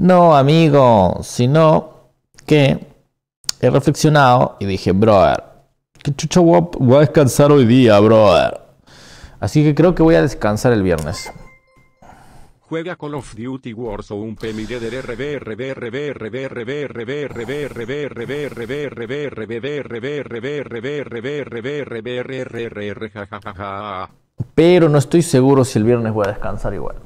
No, amigo, sino que he reflexionado y dije, brother, que chucho voy a, descansar hoy día, brother? Así que creo que voy a descansar el viernes. of Duty Pero no estoy seguro si el viernes voy a descansar igual.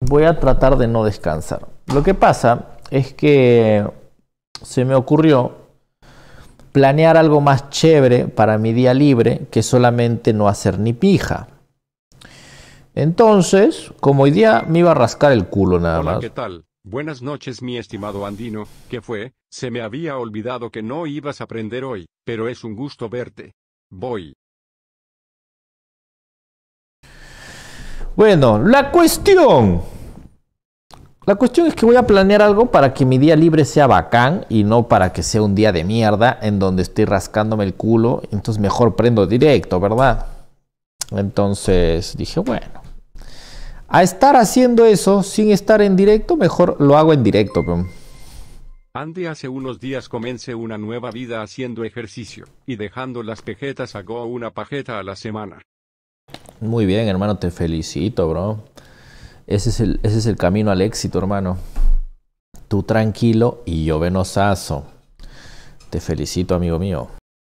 Voy a tratar de no descansar. Lo que pasa es que se me ocurrió planear algo más chévere para mi día libre que solamente no hacer ni pija. Entonces, como hoy día me iba a rascar el culo nada más. ¿Qué tal? Buenas noches, mi estimado Andino. ¿Qué fue? Se me había olvidado que no ibas a aprender hoy, pero es un gusto verte. Voy. Bueno, la cuestión la cuestión es que voy a planear algo para que mi día libre sea bacán y no para que sea un día de mierda en donde estoy rascándome el culo. Entonces mejor prendo directo, ¿verdad? Entonces dije, bueno, a estar haciendo eso sin estar en directo, mejor lo hago en directo. Andy hace unos días comencé una nueva vida haciendo ejercicio y dejando las pejetas hago una pajeta a la semana. Muy bien, hermano, te felicito, bro. Ese es el, camino al éxito, hermano. Tú tranquilo y yo venosazo. Te felicito, amigo mío.